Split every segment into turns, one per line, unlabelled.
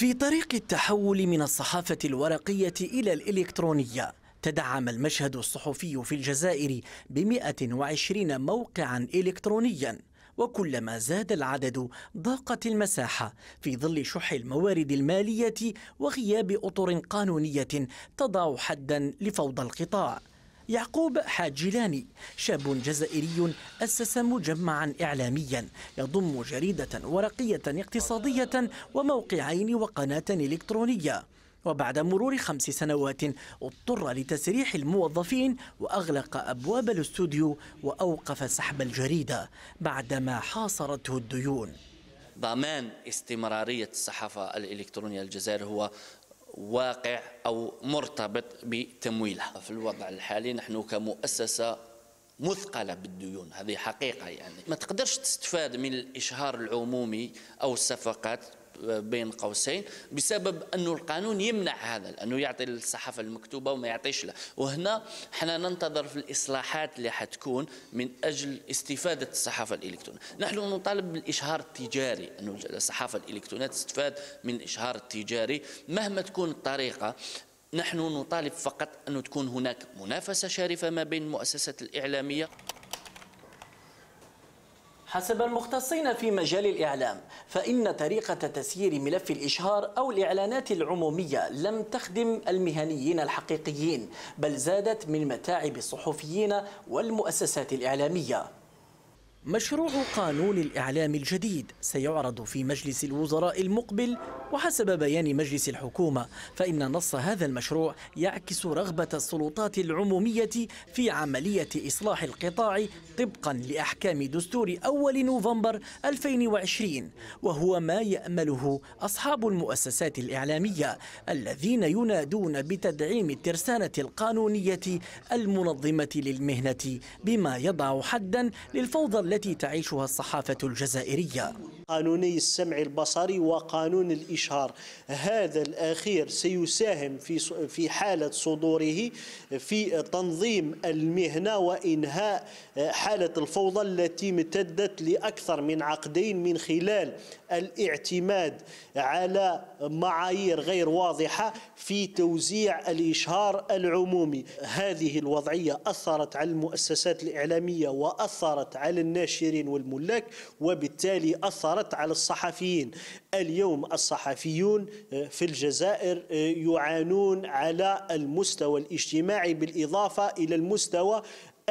في طريق التحول من الصحافة الورقية إلى الإلكترونية تدعم المشهد الصحفي في الجزائر ب 120 موقعا إلكترونيا وكلما زاد العدد ضاقت المساحة في ظل شح الموارد المالية وغياب أطر قانونية تضع حدا لفوضى القطاع يعقوب حاجلاني شاب جزائري أسس مجمعا إعلاميا يضم جريدة ورقية اقتصادية وموقعين وقناة إلكترونية وبعد مرور خمس سنوات اضطر لتسريح الموظفين وأغلق أبواب الاستوديو وأوقف سحب الجريدة بعدما حاصرته الديون
ضمان استمرارية الصحافة الإلكترونية الجزائر هو واقع أو مرتبط بتمويلها في الوضع الحالي نحن كمؤسسة مثقلة بالديون هذه حقيقة يعني ما تقدرش تستفاد من الإشهار العمومي أو الصفقات بين قوسين بسبب انه القانون يمنع هذا لانه يعطي للصحافه المكتوبه وما يعطيش له وهنا حنا ننتظر في الاصلاحات اللي حتكون من اجل استفاده الصحافه الالكترونيه نحن نطالب بالاشهار التجاري انه الصحافه الالكترونيه تستفاد من الاشهار التجاري مهما تكون الطريقه نحن نطالب فقط أن تكون هناك منافسة شريفة ما بين المؤسسات الإعلامية
حسب المختصين في مجال الإعلام فإن طريقة تسيير ملف الإشهار أو الإعلانات العمومية لم تخدم المهنيين الحقيقيين بل زادت من متاعب الصحفيين والمؤسسات الإعلامية مشروع قانون الإعلام الجديد سيعرض في مجلس الوزراء المقبل وحسب بيان مجلس الحكومة فإن نص هذا المشروع يعكس رغبة السلطات العمومية في عملية إصلاح القطاع طبقا لأحكام دستور أول نوفمبر 2020 وهو ما يأمله أصحاب المؤسسات الإعلامية الذين ينادون بتدعيم الترسانة القانونية المنظمة للمهنة بما يضع حدا للفوضى التي تعيشها الصحافة الجزائرية
قانوني السمع البصري وقانون الإشهار هذا الأخير سيساهم في في حالة صدوره في تنظيم المهنة وإنهاء آه، حالة الفوضى التي امتدت لأكثر من عقدين من خلال الاعتماد على معايير غير واضحة في توزيع الإشهار العمومي هذه الوضعية أثرت على المؤسسات الإعلامية وأثرت على الناشرين والملاك وبالتالي أثرت عثرت على الصحفيين اليوم الصحفيون آه، في الجزائر آه، يعانون على المستوى الاجتماعي بالإضافة إلى المستوى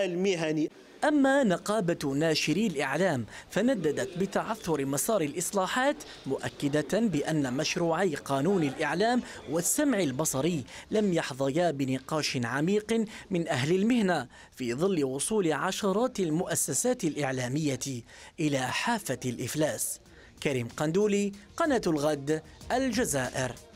المهني أما نقابة ناشري
الإعلام فنددت بتعثر مسار الإصلاحات مؤكدة بأن مشروعي قانون الإعلام والسمع البصري لم يحظيا بنقاش عميق من أهل المهنة في ظل وصول عشرات المؤسسات الإعلامية إلى حافة الإفلاس كريم قندولي قناة الغد
الجزائر